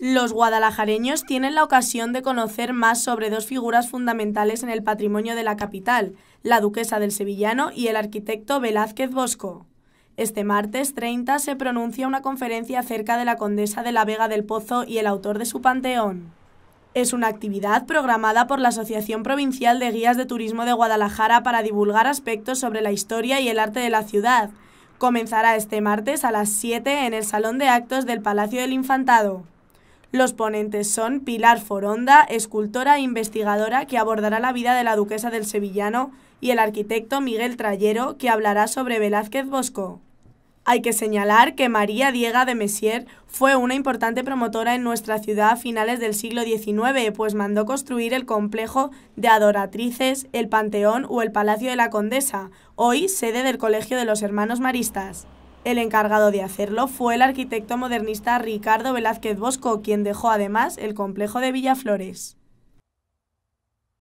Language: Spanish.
Los guadalajareños tienen la ocasión de conocer más sobre dos figuras fundamentales en el patrimonio de la capital, la duquesa del Sevillano y el arquitecto Velázquez Bosco. Este martes 30 se pronuncia una conferencia acerca de la condesa de la Vega del Pozo y el autor de su panteón. Es una actividad programada por la Asociación Provincial de Guías de Turismo de Guadalajara para divulgar aspectos sobre la historia y el arte de la ciudad. Comenzará este martes a las 7 en el Salón de Actos del Palacio del Infantado. Los ponentes son Pilar Foronda, escultora e investigadora que abordará la vida de la duquesa del Sevillano, y el arquitecto Miguel Trayero, que hablará sobre Velázquez Bosco. Hay que señalar que María Diega de Messier fue una importante promotora en nuestra ciudad a finales del siglo XIX, pues mandó construir el complejo de adoratrices, el Panteón o el Palacio de la Condesa, hoy sede del Colegio de los Hermanos Maristas. El encargado de hacerlo fue el arquitecto modernista Ricardo Velázquez Bosco, quien dejó además el complejo de Villaflores.